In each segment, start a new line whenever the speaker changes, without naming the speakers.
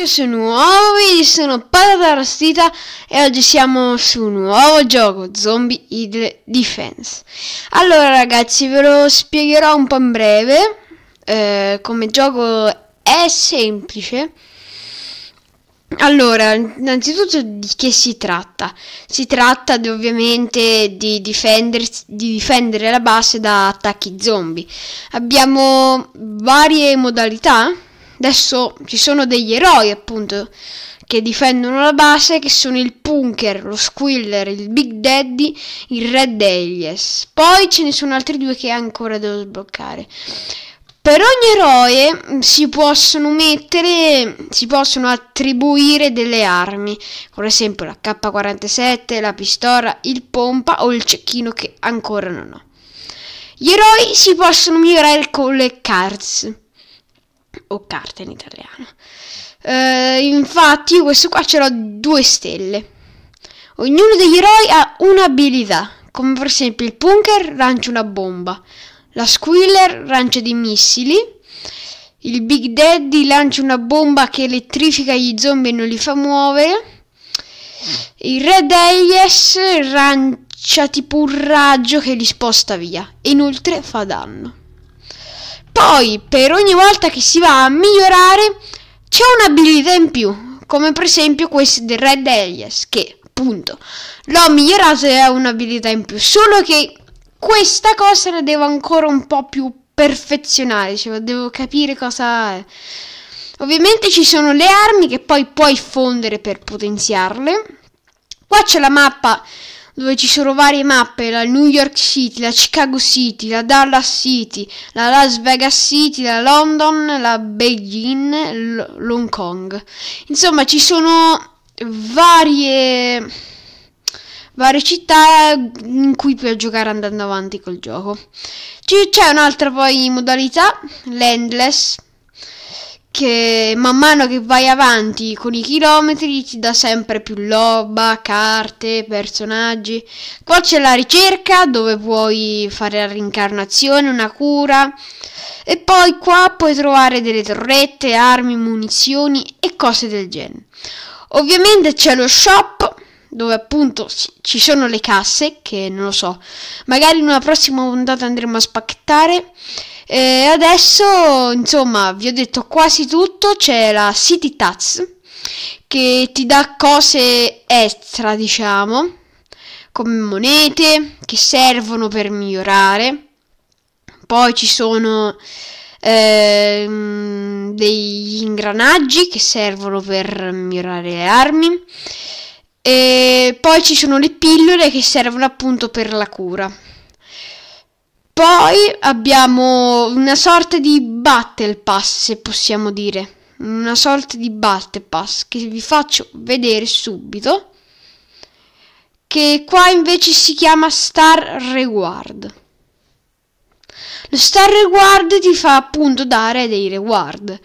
anche su nuovo video, sono Paolo e oggi siamo su un nuovo gioco, Zombie Idle Defense. Allora ragazzi, ve lo spiegherò un po' in breve, eh, come gioco è semplice. Allora, innanzitutto di che si tratta? Si tratta di, ovviamente di, di difendere la base da attacchi zombie. Abbiamo varie modalità Adesso ci sono degli eroi, appunto, che difendono la base, che sono il Punker, lo Squiller, il Big Daddy, il Red Alias. Poi ce ne sono altri due che ancora devo sbloccare. Per ogni eroe mm, si possono mettere, si possono attribuire delle armi, per esempio la K47, la pistola, il pompa o il cecchino che ancora non ho. Gli eroi si possono migliorare con le cards o carta in italiano. Eh, infatti questo qua ce l'ho due stelle. Ognuno degli eroi ha un'abilità, come per esempio il punker lancia una bomba, la squiller lancia dei missili, il Big Daddy lancia una bomba che elettrifica gli zombie e non li fa muovere, il Red Alias lancia tipo un raggio che li sposta via e inoltre fa danno. Poi, per ogni volta che si va a migliorare, c'è un'abilità in più, come per esempio questa del Red Elias, che, appunto, l'ho migliorato e è un'abilità in più, solo che questa cosa la devo ancora un po' più perfezionare, cioè devo capire cosa è. Ovviamente ci sono le armi che poi puoi fondere per potenziarle. Qua c'è la mappa dove ci sono varie mappe, la New York City, la Chicago City, la Dallas City, la Las Vegas City, la London, la Beijing, l'Hong Kong. Insomma, ci sono varie varie città in cui puoi giocare andando avanti col gioco. C'è un'altra poi modalità, l'endless che man mano che vai avanti con i chilometri ti dà sempre più loba, carte, personaggi. Qua c'è la ricerca dove puoi fare la rincarnazione, una cura. E poi qua puoi trovare delle torrette, armi, munizioni e cose del genere. Ovviamente c'è lo shop dove appunto ci sono le casse che non lo so, magari in una prossima puntata andremo a spacchettare e adesso, insomma, vi ho detto quasi tutto, c'è la City Tats che ti dà cose extra, diciamo, come monete che servono per migliorare. Poi ci sono ehm, degli ingranaggi che servono per migliorare le armi. E poi ci sono le pillole che servono appunto per la cura. Poi abbiamo una sorta di battle pass, se possiamo dire. Una sorta di battle pass che vi faccio vedere subito. Che qua invece si chiama Star Reward. Lo Star Reward ti fa appunto dare dei reward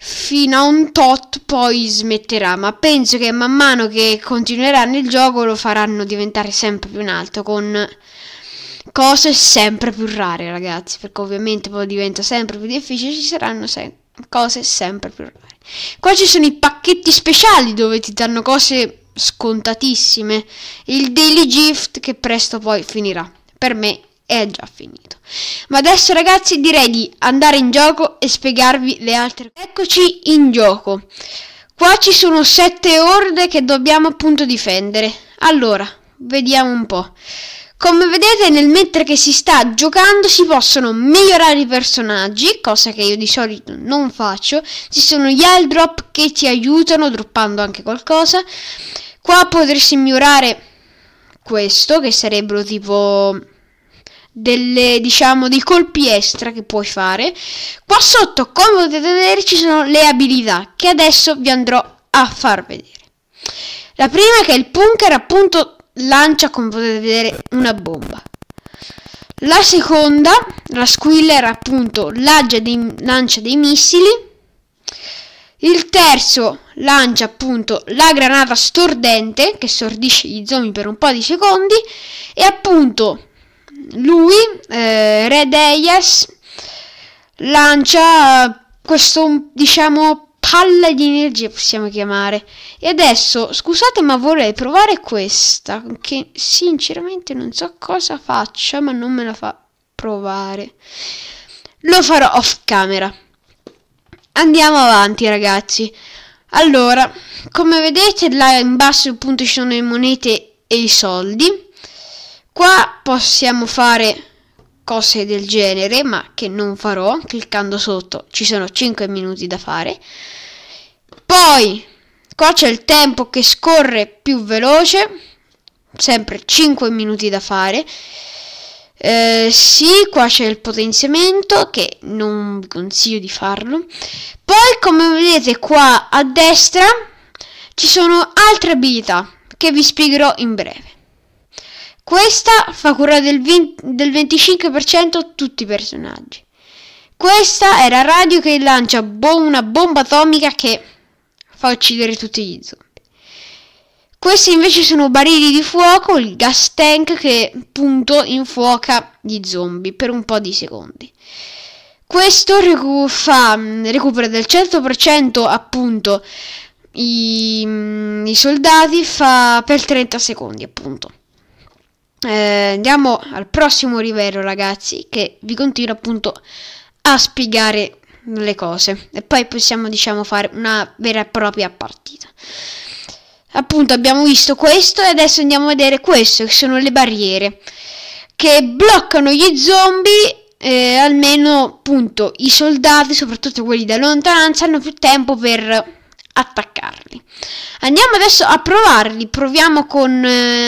fino a un tot poi smetterà, ma penso che man mano che continuerà nel gioco lo faranno diventare sempre più in alto con cose sempre più rare, ragazzi, perché ovviamente poi diventa sempre più difficile, ci saranno se cose sempre più rare. Qua ci sono i pacchetti speciali dove ti danno cose scontatissime, il daily gift che presto poi finirà. Per me è già finito. Ma adesso ragazzi direi di andare in gioco e spiegarvi le altre cose. Eccoci in gioco. Qua ci sono sette orde che dobbiamo appunto difendere. Allora, vediamo un po'. Come vedete nel mentre che si sta giocando si possono migliorare i personaggi, cosa che io di solito non faccio. Ci sono gli airdrop che ti aiutano, droppando anche qualcosa. Qua potresti migliorare questo, che sarebbero tipo delle, diciamo, dei colpi extra che puoi fare. Qua sotto, come potete vedere, ci sono le abilità, che adesso vi andrò a far vedere. La prima che è il punker appunto lancia, come potete vedere, una bomba. La seconda, la Squiller, appunto, dei, lancia dei missili. Il terzo lancia appunto la granata stordente che stordisce gli zombie per un po' di secondi e appunto lui, eh, Red Eyes, lancia questo diciamo palla di energia possiamo chiamare. E adesso, scusate ma vorrei provare questa, che sinceramente non so cosa faccia, ma non me la fa provare. Lo farò off camera. Andiamo avanti ragazzi. Allora, come vedete là in basso appunto ci sono le monete e i soldi. Qua possiamo fare cose del genere, ma che non farò, cliccando sotto ci sono 5 minuti da fare. Poi qua c'è il tempo che scorre più veloce, sempre 5 minuti da fare. Eh, sì, qua c'è il potenziamento che non vi consiglio di farlo. Poi come vedete qua a destra ci sono altre abilità che vi spiegherò in breve. Questa fa curare del, 20, del 25% tutti i personaggi. Questa è la radio che lancia bo una bomba atomica che fa uccidere tutti gli zombie. Questi invece sono barili di fuoco, il gas tank che punto infuoca gli zombie per un po' di secondi. Questo recu fa, recupera del 100% appunto i, i soldati fa per 30 secondi appunto eh, andiamo al prossimo livello ragazzi che vi continuo appunto a spiegare le cose e poi possiamo diciamo fare una vera e propria partita appunto abbiamo visto questo e adesso andiamo a vedere questo che sono le barriere che bloccano gli zombie eh, almeno appunto i soldati soprattutto quelli da lontananza hanno più tempo per attaccarli andiamo adesso a provarli proviamo con eh,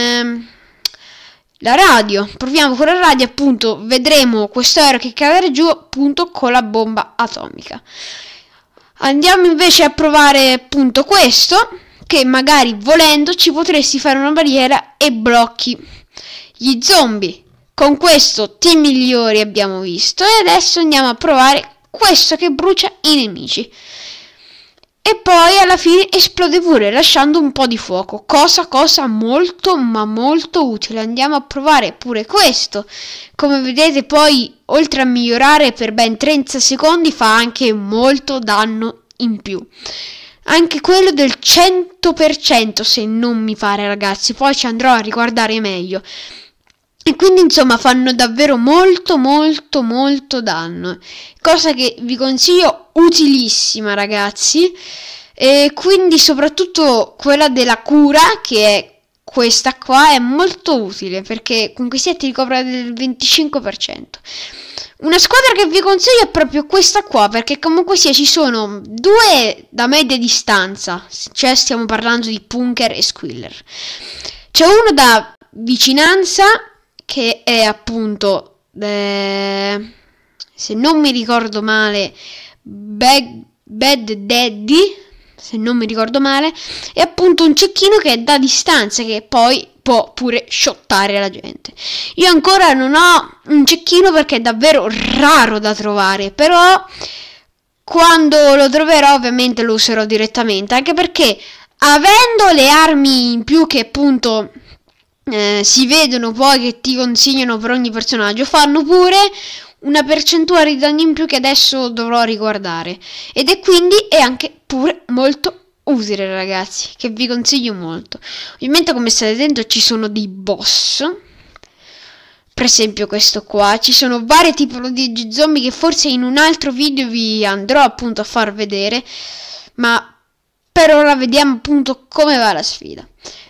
la radio. Proviamo con la radio, appunto, vedremo questo aereo che cadere giù, appunto, con la bomba atomica. Andiamo invece a provare, appunto, questo, che magari volendo ci potresti fare una barriera e blocchi gli zombie. Con questo team migliori abbiamo visto e adesso andiamo a provare questo che brucia i nemici e poi alla fine esplode pure lasciando un po' di fuoco cosa cosa molto ma molto utile andiamo a provare pure questo come vedete poi oltre a migliorare per ben 30 secondi fa anche molto danno in più anche quello del 100% se non mi pare ragazzi poi ci andrò a riguardare meglio e quindi insomma fanno davvero molto molto molto danno. Cosa che vi consiglio utilissima ragazzi. E quindi soprattutto quella della cura che è questa qua è molto utile perché con questi ti ricopre del 25%. Una squadra che vi consiglio è proprio questa qua, perché comunque sia ci sono due da media distanza, cioè stiamo parlando di Punker e Squiller. C'è uno da vicinanza che è appunto, eh, se non mi ricordo male, Bad, Bad Daddy, se non mi ricordo male, è appunto un cecchino che è da distanza, che poi può pure shottare la gente. Io ancora non ho un cecchino perché è davvero raro da trovare, però quando lo troverò ovviamente lo userò direttamente, anche perché avendo le armi in più che appunto eh, si vedono poi che ti consigliano per ogni personaggio, fanno pure una percentuale di danni in più che adesso dovrò riguardare. Ed è quindi è anche pure molto utile ragazzi, che vi consiglio molto. Ovviamente come state vedendo ci sono dei boss, per esempio questo qua, ci sono varie tipologie di zombie che forse in un altro video vi andrò appunto a far vedere, ma per ora vediamo appunto come va la sfida.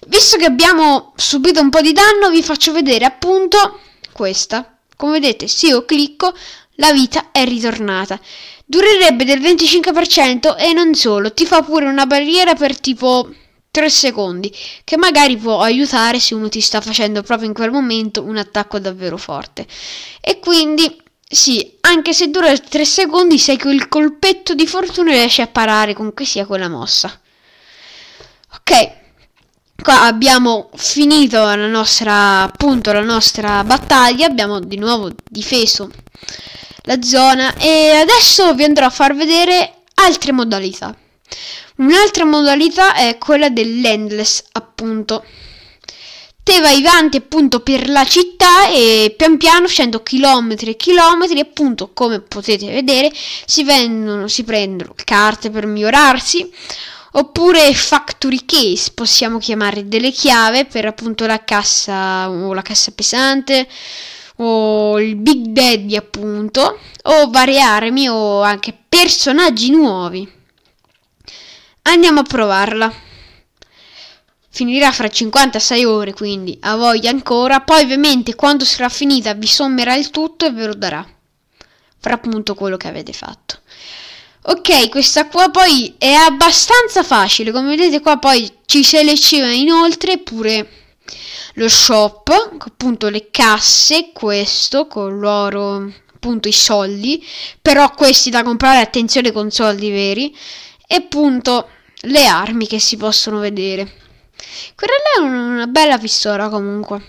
Visto che abbiamo subito un po' di danno, vi faccio vedere appunto questa. Come vedete, se io clicco, la vita è ritornata. Durerebbe del 25% e non solo, ti fa pure una barriera per tipo 3 secondi, che magari può aiutare se uno ti sta facendo proprio in quel momento un attacco davvero forte. E quindi sì, anche se dura 3 secondi, sai quel colpetto di fortuna riesce a parare comunque sia quella mossa. Ok, qua abbiamo finito la nostra, appunto, la nostra battaglia, abbiamo di nuovo difeso la zona e adesso vi andrò a far vedere altre modalità. Un'altra modalità è quella dell'endless, appunto te vai avanti appunto per la città e pian piano scendo chilometri e chilometri appunto come potete vedere si vendono si prendono carte per migliorarsi oppure factory case possiamo chiamare delle chiave per appunto la cassa o la cassa pesante o il big daddy appunto o varie armi o anche personaggi nuovi andiamo a provarla Finirà fra 56 ore, quindi a voglia ancora. Poi ovviamente quando sarà finita vi sommerà il tutto e ve lo darà. Fra appunto quello che avete fatto. Ok, questa qua poi è abbastanza facile, come vedete qua poi ci seleziona inoltre pure lo shop, appunto le casse, questo con l'oro, appunto i soldi, però questi da comprare, attenzione con soldi veri, e appunto le armi che si possono vedere. Quella è una bella pistola comunque.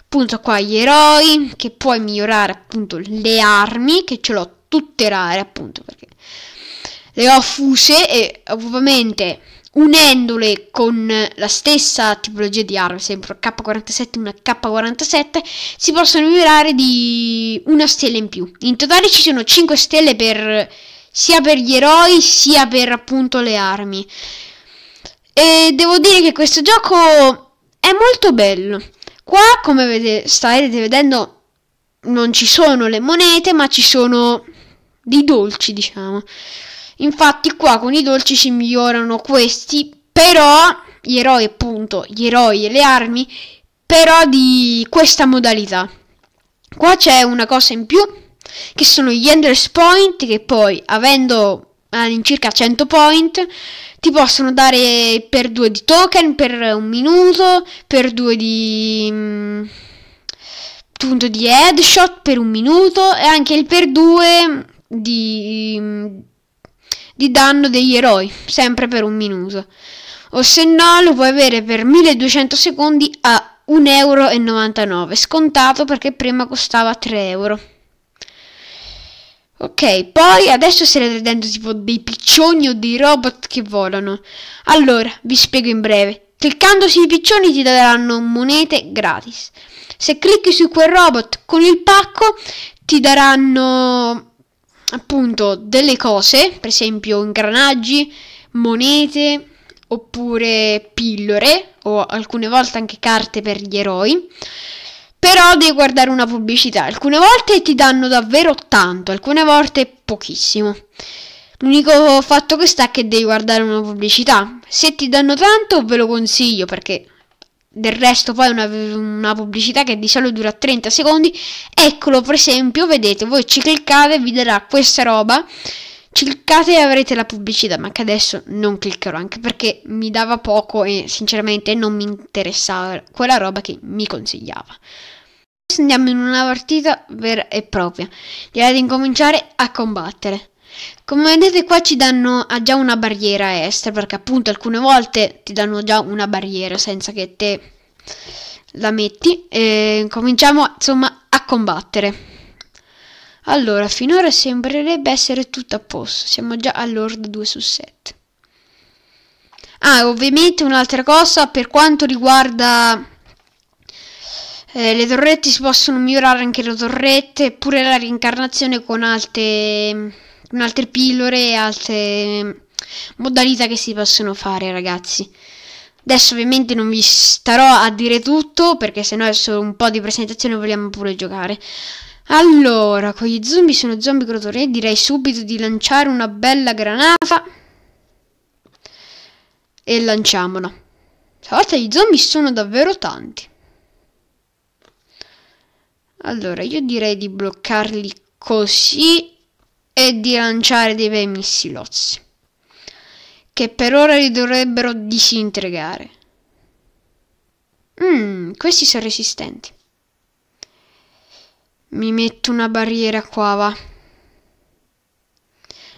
Appunto qua gli eroi, che puoi migliorare appunto le armi, che ce l'ho tutte rare appunto perché le ho fuse e ovviamente unendole con la stessa tipologia di armi, sempre K47 e una K47, si possono migliorare di una stella in più. In totale ci sono 5 stelle per sia per gli eroi sia per appunto le armi. E devo dire che questo gioco è molto bello. Qua, come vede, starete vedendo, non ci sono le monete, ma ci sono dei dolci, diciamo. Infatti qua con i dolci si migliorano questi, però gli eroi appunto, gli eroi e le armi, però di questa modalità. Qua c'è una cosa in più, che sono gli Endless Point, che poi avendo all'incirca 100 point ti possono dare per 2 di token per un minuto per 2 di mh, mm, punto di headshot per un minuto e anche il per 2 di, mm, di danno degli eroi sempre per un minuto o se no lo puoi avere per 1200 secondi a 1,99 euro scontato perché prima costava 3 euro Ok, poi adesso sarete dentro tipo dei piccioni o dei robot che volano. Allora, vi spiego in breve. Cliccando sui piccioni ti daranno monete gratis. Se clicchi su quel robot con il pacco ti daranno appunto delle cose, per esempio ingranaggi, monete oppure pillole o alcune volte anche carte per gli eroi però devi guardare una pubblicità. Alcune volte ti danno davvero tanto, alcune volte pochissimo. L'unico fatto che sta è che devi guardare una pubblicità. Se ti danno tanto ve lo consiglio perché del resto poi una, una pubblicità che di solito dura 30 secondi. Eccolo per esempio, vedete, voi ci cliccate vi darà questa roba. Cliccate e avrete la pubblicità, ma che adesso non cliccherò anche perché mi dava poco e sinceramente non mi interessava quella roba che mi consigliava andiamo in una partita vera e propria. Direi di incominciare a combattere. Come vedete qua ci danno già una barriera extra perché appunto alcune volte ti danno già una barriera senza che te la metti. E cominciamo insomma a combattere. Allora, finora sembrerebbe essere tutto a posto. Siamo già all'orda 2 su 7. Ah, ovviamente un'altra cosa per quanto riguarda eh, le torrette si possono migliorare anche le torrette, pure la rincarnazione con altre, con altre pillole e altre mm, modalità che si possono fare, ragazzi. Adesso ovviamente non vi starò a dire tutto, perché se no è solo un po' di presentazione e vogliamo pure giocare. Allora, con gli zombie sono zombie crotori, direi subito di lanciare una bella granata. E lanciamola. Stavolta gli zombie sono davvero tanti. Allora, io direi di bloccarli così e di lanciare dei bei missilozzi. Che per ora li dovrebbero disintegrare. Mmm, questi sono resistenti. Mi metto una barriera qua, va.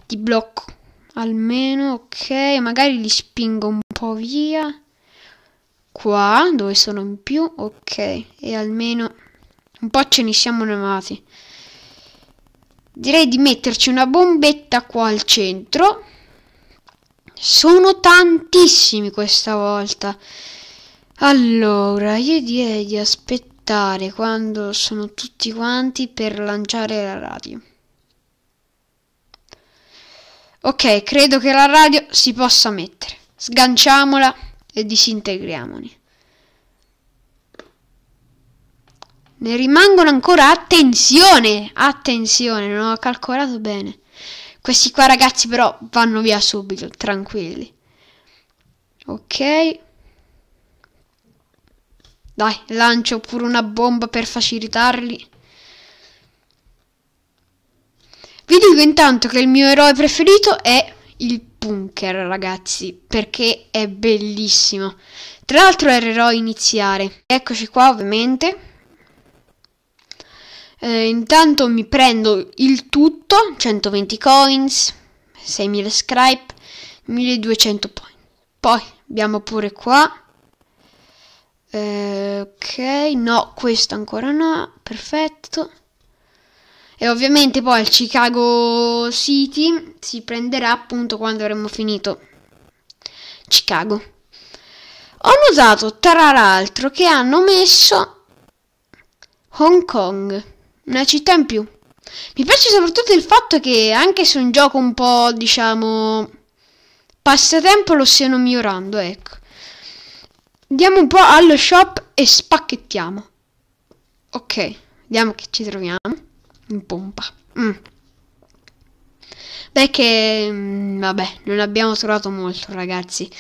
Di blocco. Almeno, ok. Magari li spingo un po' via. Qua, dove sono in più, ok. E almeno... Un po' ce ne siamo nevati. Direi di metterci una bombetta qua al centro. Sono tantissimi questa volta. Allora, io direi di aspettare quando sono tutti quanti per lanciare la radio. Ok, credo che la radio si possa mettere. Sganciamola e disintegriamoli. Ne rimangono ancora, attenzione, attenzione, non ho calcolato bene. Questi qua ragazzi però vanno via subito, tranquilli. Ok. Dai, lancio pure una bomba per facilitarli. Vi dico intanto che il mio eroe preferito è il bunker, ragazzi, perché è bellissimo. Tra l'altro era eroe iniziare. Eccoci qua, ovviamente. Eh, intanto mi prendo il tutto, 120 coins, 6000 scribe, 1200 point. Poi abbiamo pure qua. Eh, ok, no, questo ancora no, perfetto. E ovviamente poi il Chicago City si prenderà appunto quando avremo finito Chicago. Ho notato tra l'altro che hanno messo Hong Kong una città in più. Mi piace soprattutto il fatto che anche se un gioco un po', diciamo, passatempo lo stiano migliorando, ecco. Andiamo un po' allo shop e spacchettiamo. Ok, vediamo che ci troviamo. In pompa. Mm. Beh che, mh, mm, vabbè, non abbiamo trovato molto ragazzi.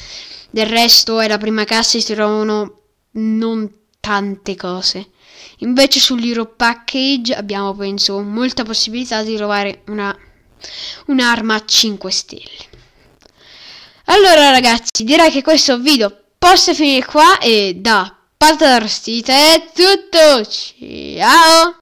Del resto è la prima cassa e si trovano non tante cose. Invece sull'Hero Package abbiamo penso molta possibilità di trovare una, un'arma a 5 stelle. Allora ragazzi direi che questo video possa finire qua e da parte Patarstita è tutto. Ciao!